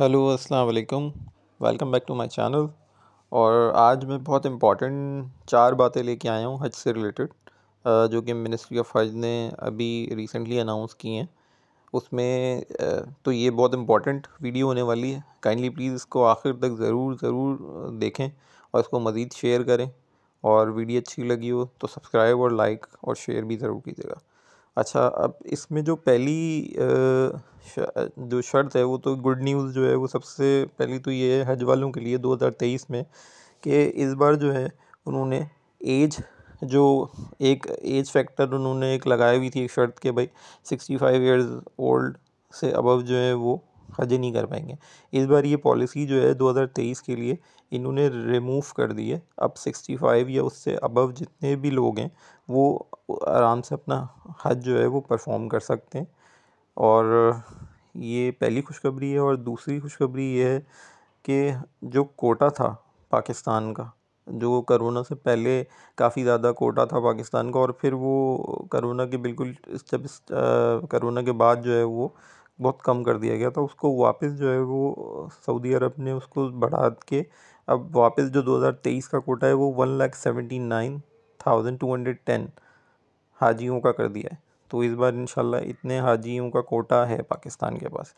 hello अस्सलाम वालेकुम welcome back to my channel और आज मैं बहुत इम्पॉर्टेंट चार बातें लेके आया हूँ हज से रिलेटेड जो कि मिनिस्ट्री ऑफ हज ने अभी रिसेंटली अनाउंस की हैं उसमें तो ये बहुत इम्पॉर्टेंट वीडियो होने वाली है काइंडली प्लीज़ इसको आखिर तक ज़रूर ज़रूर देखें और इसको मज़ीद शेयर करें और वीडियो अच्छी लगी हो तो सब्सक्राइब और लाइक और शेयर भी ज़रूर कीजिएगा अच्छा अब इसमें जो पहली जो शर्त है वो तो गुड न्यूज़ जो है वो सबसे पहली तो ये है हज वालों के लिए दो हज़ार तेईस में कि इस बार जो है उन्होंने एज जो एक एज फैक्टर उन्होंने एक लगाई हुई थी एक शर्त के भाई सिक्सटी फाइव ईयर्स ओल्ड से अबव जो है वो हज नहीं कर पाएंगे इस बार ये पॉलिसी जो है 2023 के लिए इन्होंने रिमूव कर दी है अब 65 या उससे अबव जितने भी लोग हैं वो आराम से अपना हज जो है वो परफॉर्म कर सकते हैं और ये पहली खुशखबरी है और दूसरी खुशखबरी ये है कि जो कोटा था पाकिस्तान का जो करोना से पहले काफ़ी ज़्यादा कोटा था पाकिस्तान का और फिर वो करोना के बिल्कुल जब करोना के बाद जो है वो बहुत कम कर दिया गया था उसको वापस जो है वो सऊदी अरब ने उसको बढ़ा के अब वापस जो 2023 का कोटा है वो one lakh seventy nine thousand two hundred ten हाजियों का कर दिया है तो इस बार इन इतने हाजियों का कोटा है पाकिस्तान के पास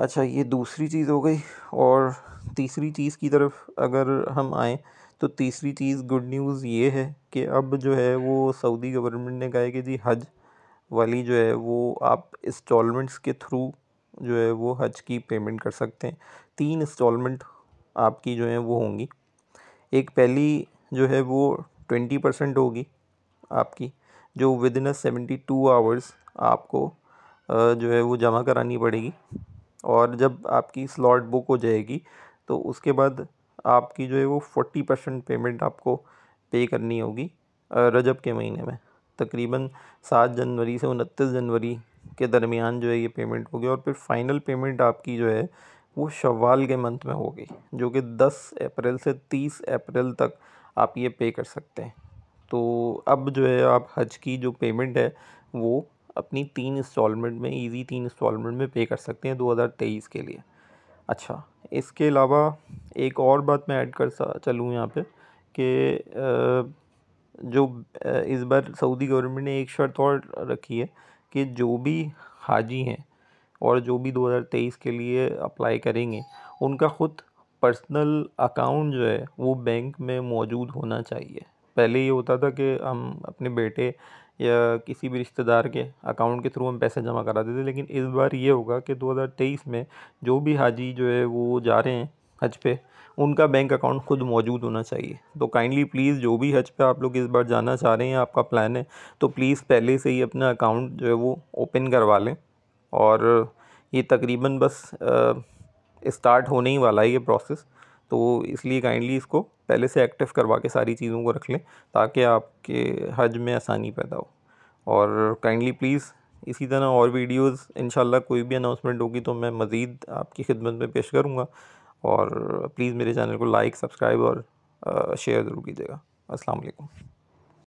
अच्छा ये दूसरी चीज़ हो गई और तीसरी चीज़ की तरफ अगर हम आएँ तो तीसरी चीज़ गुड न्यूज़ ये है कि अब जो है वो सऊदी गवर्नमेंट ने कहा है कि जी हज वाली जो है वो आप इंस्टॉलमेंट्स के थ्रू जो है वो हज की पेमेंट कर सकते हैं तीन इंस्टॉलमेंट आपकी जो है वो होंगी एक पहली जो है वो ट्वेंटी परसेंट होगी आपकी जो within a seventy two hours आपको जो है वो जमा करानी पड़ेगी और जब आपकी स्लॉट बुक हो जाएगी तो उसके बाद आपकी जो है वो फोर्टी परसेंट पेमेंट आपको पे करनी होगी रजब के महीने में तकरीबन सात जनवरी से उनतीस जनवरी के दरमियान जो है ये पेमेंट होगी और फिर फाइनल पेमेंट आपकी जो है वो शवाल के मंथ में होगी जो कि दस अप्रैल से तीस अप्रैल तक आप ये पे कर सकते हैं तो अब जो है आप हज की जो पेमेंट है वो अपनी तीन इंस्टॉलमेंट में इजी तीन इंस्टॉलमेंट में पे कर सकते हैं 2023 के लिए अच्छा इसके अलावा एक और बात मैं ऐड कर चलूँ यहाँ पे कि जो इस बार सऊदी गवर्नमेंट ने एक शर्त और रखी है कि जो भी हाजी हैं और जो भी 2023 के लिए अप्लाई करेंगे उनका ख़ुद पर्सनल अकाउंट जो है वो बैंक में मौजूद होना चाहिए पहले ये होता था कि हम अपने बेटे या किसी भी रिश्तेदार के अकाउंट के थ्रू हम पैसे जमा कराते थे लेकिन इस बार ये होगा कि 2023 में जो भी हाजी जो है वो जा रहे हैं हज पे उनका बैंक अकाउंट ख़ुद मौजूद होना चाहिए तो काइंडली प्लीज़ जो भी हज पे आप लोग इस बार जाना चाह रहे हैं आपका प्लान है तो प्लीज़ पहले से ही अपना अकाउंट जो है वो ओपन करवा लें और ये तकरीबन बस स्टार्ट होने ही वाला है ये प्रोसेस तो इसलिए काइंडली इसको पहले से एक्टिव करवा के सारी चीज़ों को रख लें ताकि आपके हज में आसानी पैदा हो और काइंडली प्लीज़ इसी तरह और वीडियोस इन कोई भी अनाउंसमेंट होगी तो मैं मज़ीद आपकी खिदमत में पेश करूँगा और प्लीज़ मेरे चैनल को लाइक सब्सक्राइब और शेयर ज़रूर कीजिएगा अस्सलाम वालेकुम